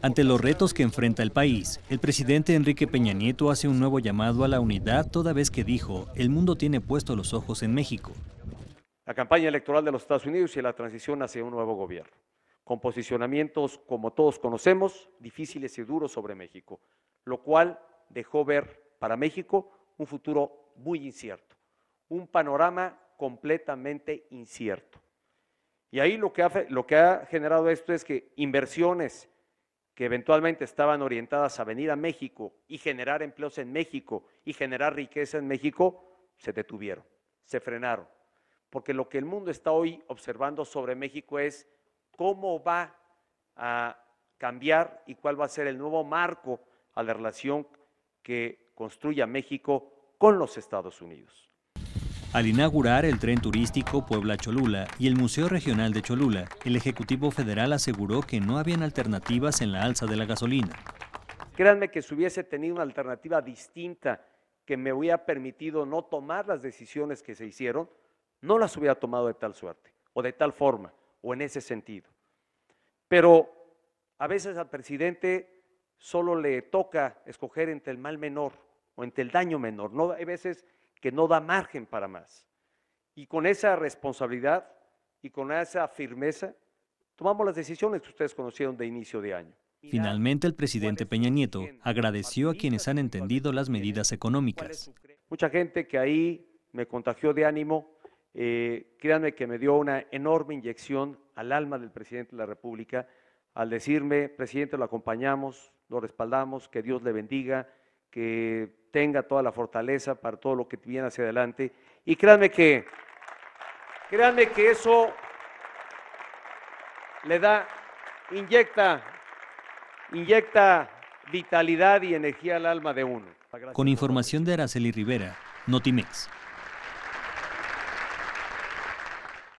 Ante los retos que enfrenta el país, el presidente Enrique Peña Nieto hace un nuevo llamado a la unidad toda vez que dijo, el mundo tiene puesto los ojos en México. La campaña electoral de los Estados Unidos y la transición hacia un nuevo gobierno, con posicionamientos, como todos conocemos, difíciles y duros sobre México, lo cual dejó ver para México un futuro muy incierto, un panorama completamente incierto. Y ahí lo que ha, lo que ha generado esto es que inversiones, que eventualmente estaban orientadas a venir a México y generar empleos en México y generar riqueza en México, se detuvieron, se frenaron. Porque lo que el mundo está hoy observando sobre México es cómo va a cambiar y cuál va a ser el nuevo marco a la relación que construya México con los Estados Unidos. Al inaugurar el tren turístico Puebla-Cholula y el Museo Regional de Cholula, el Ejecutivo Federal aseguró que no habían alternativas en la alza de la gasolina. Créanme que si hubiese tenido una alternativa distinta que me hubiera permitido no tomar las decisiones que se hicieron, no las hubiera tomado de tal suerte, o de tal forma, o en ese sentido. Pero a veces al presidente solo le toca escoger entre el mal menor o entre el daño menor. No, hay veces que no da margen para más. Y con esa responsabilidad y con esa firmeza tomamos las decisiones que ustedes conocieron de inicio de año. Finalmente, el presidente Peña Nieto agradeció a quienes han entendido las medidas económicas. Mucha gente que ahí me contagió de ánimo, eh, créanme que me dio una enorme inyección al alma del presidente de la República al decirme, presidente, lo acompañamos, lo respaldamos, que Dios le bendiga, que tenga toda la fortaleza para todo lo que viene hacia adelante. Y créanme que, créanme que eso le da, inyecta, inyecta vitalidad y energía al alma de uno. Con información de Araceli Rivera, Notimex.